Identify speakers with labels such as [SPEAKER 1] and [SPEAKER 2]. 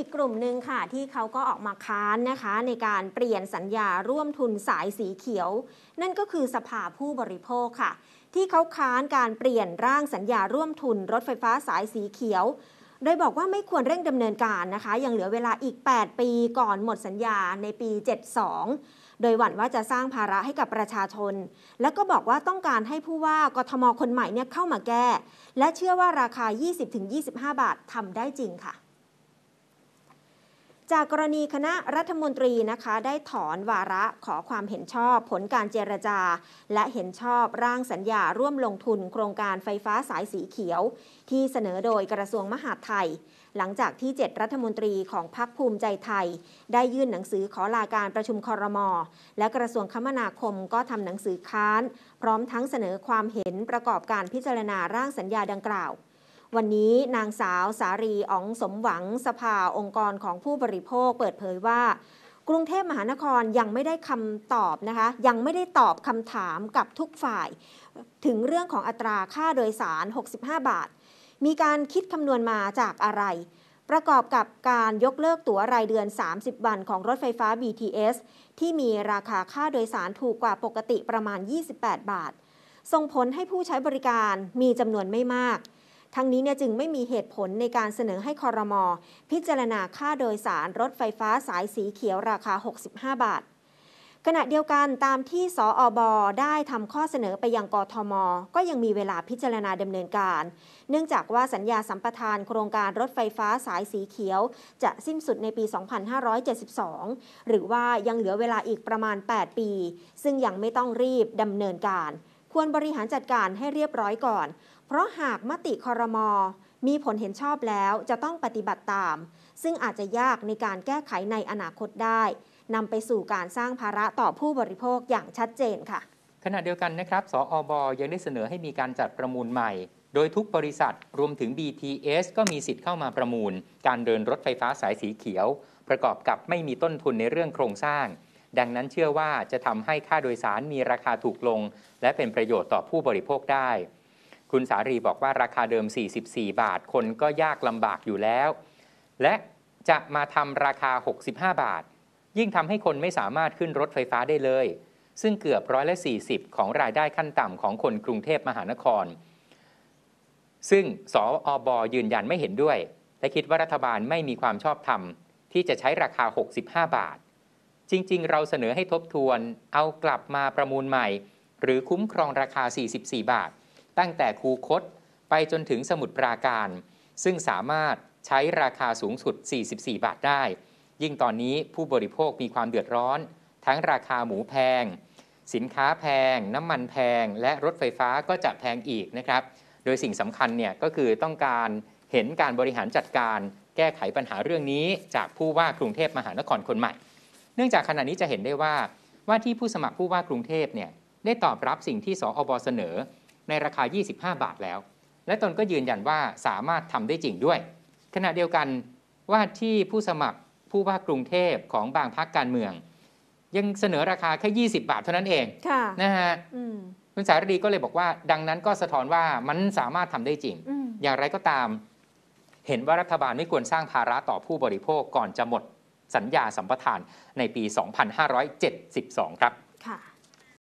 [SPEAKER 1] อีกกลุ่มหนึ่งค่ะที่เขาก็ออกมาค้านนะคะ ในการเปลี่ยนสัญญาร่วมทุนสายสีเขียว นั่นก็คือสภาผู้บริโภคค่ะ ที่เขาค้านการเปลี่ยน ร่างสัญญาร่วมทุน รถไฟฟ้าสายสีเขียว โดยบอกว่าไม่ควรเร่งดำเนินการนะคะยังเหลือเวลาอีก 8 ปีก่อนหมดสัญญาในปี 72 โดยหวั่นว่าจะสร้างภาระให้กับประชาชน และก็บอกว่าต้องการให้ผู้ว่ากทมคนใหม่เนี่ยเข้ามาแก้ และเชื่อว่าราคา 20-25 บาททำได้จริงค่ะจาก กรณีคณะรัฐมนตรีนะคะได้ถอนวาระขอความเห็นชอบผลการเจรจา และเห็นชอบร่างสัญญาร่วมลงทุนโครงการไฟฟ้าสายสีเขียว ที่เสนอโดยกระทรวงมหาดไทย หลังจากที่ 7 รัฐมนตรีของพรรคภูมิใจไทย ได้ยื่นหนังสือขอลาการประชุมคอรมอและกระทรวงคมนาคมก็ทำหนังสือค้านพร้อมทั้งเสนอความเห็นประกอบการพิจารณาร่างสัญญาดังกล่าววันนี้นางสาวสารีอ๋องสมหวังสภาองค์กรของผู้บริโภคเปิดเผยว่า กรุงเทพมหานครยังไม่ได้คำตอบนะคะยังไม่ได้ตอบคำถามกับทุกฝ่าย ถึงเรื่องของอัตราค่าโดยสาร 65 บาท มีการคิดคำนวณมาจากอะไร ประกอบกับการยกเลิกตั๋วรายเดือน 30วัน ของรถไฟฟ้า BTS ที่มีราคาค่าโดยสารถูกกว่าปกติประมาณ 28 บาทส่งผลให้ผู้ใช้บริการมีจำนวนไม่มากทั้งนี้เนี่ยจึงไม่มีเหตุผลในการเสนอให้คอรมอพิจารณาค่าโดยสารรถไฟฟ้าสายสีเขียวราคา 65 บาท ขณะเดียวกันตามที่สออบอได้ทำข้อเสนอไปยังกทมก็ยังมีเวลาพิจารณาดำเนินการ เนื่องจากว่าสัญญาสัมปทานโครงการรถไฟฟ้าสายสีเขียว จะสิ้นสุดในปี 2572 หรือว่ายังเหลือเวลาอีกประมาณ8ปีซึ่งยังไม่ต้องรีบดำเนินการ ควรบริหารจัดการให้เรียบร้อยก่อนเพราะหากมติคอรมอมีผลเห็นชอบแล้วจะต้องปฏิบัติตาม ซึ่งอาจจะยากในการแก้ไขในอนาคตได้ นำไปสู่การสร้างภาระต่อผู้บริโภคอย่างชัดเจนค่ะ
[SPEAKER 2] ขณะเดียวกันนะครับ สออบอยังได้เสนอให้มีการจัดประมูลใหม่ โดยทุกบริษัท รวมถึง BTS ก็มีสิทธิ์เข้ามาประมูล การเดินรถไฟฟ้าสายสีเขียว ประกอบกับไม่มีต้นทุนในเรื่องโครงสร้าง ดังนั้นเชื่อว่าจะทำให้ค่าโดยสารมีราคาถูกลง และเป็นประโยชน์ต่อผู้บริโภคได้คุณสารีบอกว่าราคาเดิม 44 บาท คนก็ยากลำบากอยู่แล้ว และจะมาทำราคา 65 บาท ยิ่งทำให้คนไม่สามารถขึ้นรถไฟฟ้าได้เลย ซึ่งเกือบร้อยละ 40 ของรายได้ขั้นต่ำของคนกรุงเทพมหานคร ซึ่งสออบอยืนยันไม่เห็นด้วย และคิดว่ารัฐบาลไม่มีความชอบธรรม ที่จะใช้ราคา 65 บาท จริงๆ เราเสนอให้ทบทวนเอากลับมาประมูลใหม่ หรือคุ้มครองราคา 44 บาทตั้งแต่คูคตไปจนถึงสมุทรปราการ ซึ่งสามารถใช้ราคาสูงสุด 44 บาทได้ ยิ่งตอนนี้ผู้บริโภคมีความเดือดร้อน ทั้งราคาหมูแพง สินค้าแพง น้ำมันแพง และรถไฟฟ้าก็จะแพงอีกนะครับ โดยสิ่งสำคัญเนี่ยก็คือต้องการเห็นการบริหารจัดการ แก้ไขปัญหาเรื่องนี้จากผู้ว่ากรุงเทพมหานครคนใหม่ เนื่องจากขณะนี้จะเห็นได้ว่าว่าที่ผู้สมัครผู้ว่ากรุงเทพเนี่ยได้ตอบรับสิ่งที่สอบอเสนอในราคา 25 บาทแล้ว และตนก็ยืนยันว่าสามารถทำได้จริงด้วย ขณะเดียวกันว่าที่ผู้สมัครผู้ว่ากรุงเทพของบางพักการเมือง ยังเสนอราคาแค่ 20 บาทเท่านั้นเองะนะฮะคุณสารดีก็เลยบอกว่า ดังนั้นก็สะท้อนว่ามันสามารถทำได้จริงออย่างไรก็ตามเห็นว่ารัฐบาลไม่ควรสร้างภาระต่อผู้บริโภคก่อนจะหมดสัญญาสัมปทานในปี 2572 ครับ
[SPEAKER 1] ค่ะ